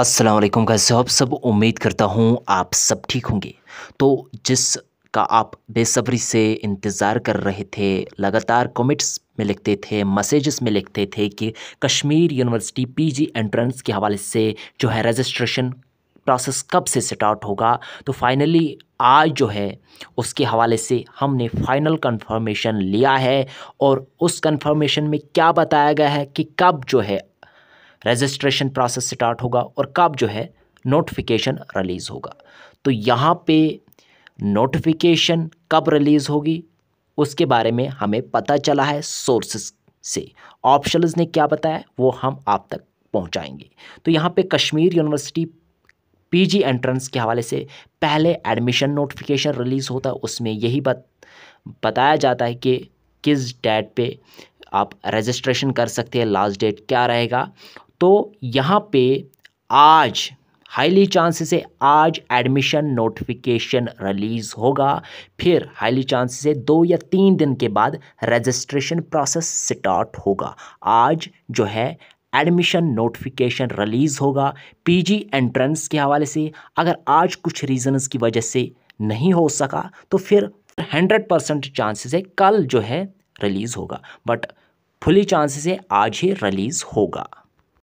अस्सलाम वालेकुम कैसे सब उम्मीद करता हूँ आप सब ठीक होंगे तो जिस का आप बेसब्री से इंतज़ार कर रहे थे लगातार कमेंट्स में लिखते थे मैसेजेस में लिखते थे कि कश्मीर यूनिवर्सिटी पीजी एंट्रेंस के हवाले से जो है रजिस्ट्रेशन प्रोसेस कब से स्टार्ट होगा तो फाइनली आज जो है उसके हवाले से हमने फाइनल कंफर्मेशन लिया है और उस कंफर्मेशन में क्या बताया गया है कि कब जो है रजिस्ट्रेशन प्रोसेस स्टार्ट होगा और कब जो है नोटिफिकेशन रिलीज़ होगा तो यहाँ पे नोटिफिकेशन कब रिलीज़ होगी उसके बारे में हमें पता चला है सोर्सेस से ऑप्शनल्स ने क्या बताया वो हम आप तक पहुँचाएंगे तो यहाँ पे कश्मीर यूनिवर्सिटी पीजी एंट्रेंस के हवाले से पहले एडमिशन नोटिफिकेशन रिलीज़ होता है उसमें यही बत, बताया जाता है कि किस डेट पे आप रजिस्ट्रेशन कर सकते हैं लास्ट डेट क्या रहेगा तो यहाँ पे आज हाईली चांसेस है आज एडमिशन नोटिफिकेशन रिलीज़ होगा फिर हाईली चांसेस है दो या तीन दिन के बाद रजिस्ट्रेशन प्रोसेस स्टार्ट होगा आज जो है एडमिशन नोटिफिकेशन रिलीज़ होगा पीजी एंट्रेंस के हवाले से अगर आज कुछ रीजंस की वजह से नहीं हो सका तो फिर हंड्रेड परसेंट चांसेस है कल जो है रिलीज़ होगा बट फुली चांसेस है आज ही रिलीज़ होगा